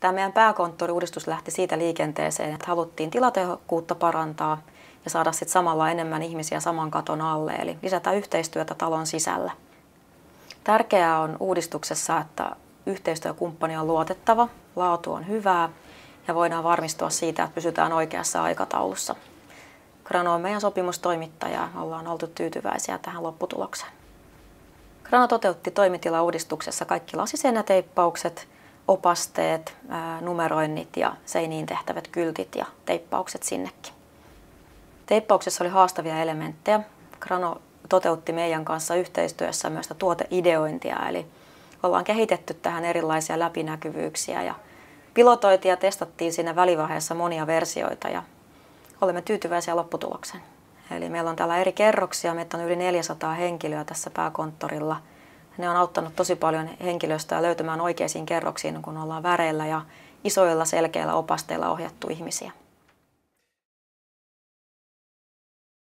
Tämä meidän pääkonttoriuudistus lähti siitä liikenteeseen, että haluttiin tilatehokkuutta parantaa ja saada sitten samalla enemmän ihmisiä saman katon alle, eli lisätä yhteistyötä talon sisällä. Tärkeää on uudistuksessa, että yhteistyökumppani on luotettava, laatu on hyvää ja voidaan varmistua siitä, että pysytään oikeassa aikataulussa. Krano on meidän sopimustoimittaja ja ollaan oltu tyytyväisiä tähän lopputulokseen. Krano toteutti toimitilauudistuksessa kaikki lasiseinäteippaukset – opasteet, numeroinnit ja seiniin tehtävät kyltit ja teippaukset sinnekin. Teippauksessa oli haastavia elementtejä. Krano toteutti meidän kanssa yhteistyössä myös tuoteideointia, eli ollaan kehitetty tähän erilaisia läpinäkyvyyksiä ja pilotoitiin ja testattiin siinä välivaiheessa monia versioita ja olemme tyytyväisiä lopputulokseen. Eli meillä on täällä eri kerroksia, meitä on yli 400 henkilöä tässä pääkonttorilla – ne on auttanut tosi paljon henkilöstöä löytämään oikeisiin kerroksiin, kun ollaan väreillä ja isoilla selkeillä opasteilla ohjattu ihmisiä.